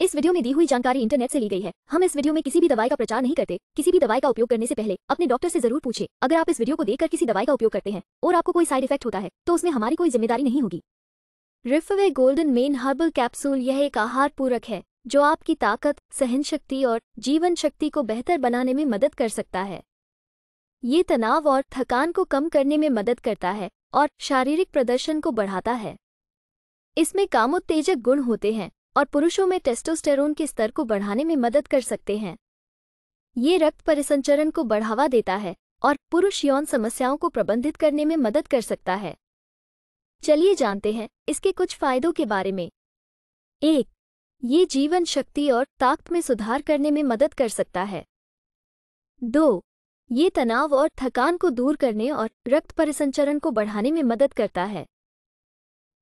इस वीडियो में दी हुई जानकारी इंटरनेट से ली गई है हम इस वीडियो में किसी भी दवाई का प्रचार नहीं करते किसी भी दवाई का उपयोग करने से पहले अपने डॉक्टर से जरूर पूछे अगर आप इस वीडियो को देखकर किसी दवाई का उपयोग करते हैं और आपको कोई साइड इफेक्ट होता है तो उसमें हमारी कोई जिम्मेदारी नहीं होगी रिफवे गोल्डन मेन हर्बल कैप्सूल यह एक आहार पूरक है जो आपकी ताकत सहन शक्ति और जीवन शक्ति को बेहतर बनाने में मदद कर सकता है ये तनाव और थकान को कम करने में मदद करता है और शारीरिक प्रदर्शन को बढ़ाता है इसमें कामोत्तेजक गुण होते हैं और पुरुषों में टेस्टोस्टेरोन के स्तर को बढ़ाने में मदद कर सकते हैं ये रक्त परिसंचरण को बढ़ावा देता है और पुरुष यौन समस्याओं को प्रबंधित करने में मदद कर सकता है चलिए जानते हैं इसके कुछ फायदों के बारे में एक ये जीवन शक्ति और ताकत में सुधार करने में मदद कर सकता है दो ये तनाव और थकान को दूर करने और रक्त परिसंचरण को बढ़ाने में मदद करता है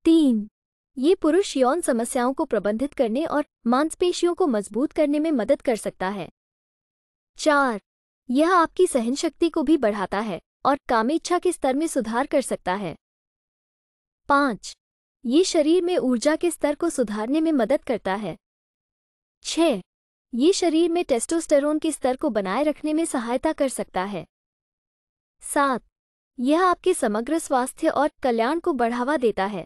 तीन ये पुरुष यौन समस्याओं को प्रबंधित करने और मांसपेशियों को मजबूत करने में मदद कर सकता है चार यह आपकी सहन शक्ति को भी बढ़ाता है और कामेच्छा के स्तर में सुधार कर सकता है पांच ये शरीर में ऊर्जा के स्तर को सुधारने में मदद करता है छ ये शरीर में टेस्टोस्टेरोन के स्तर को बनाए रखने में सहायता कर सकता है सात यह आपके समग्र स्वास्थ्य और कल्याण को बढ़ावा देता है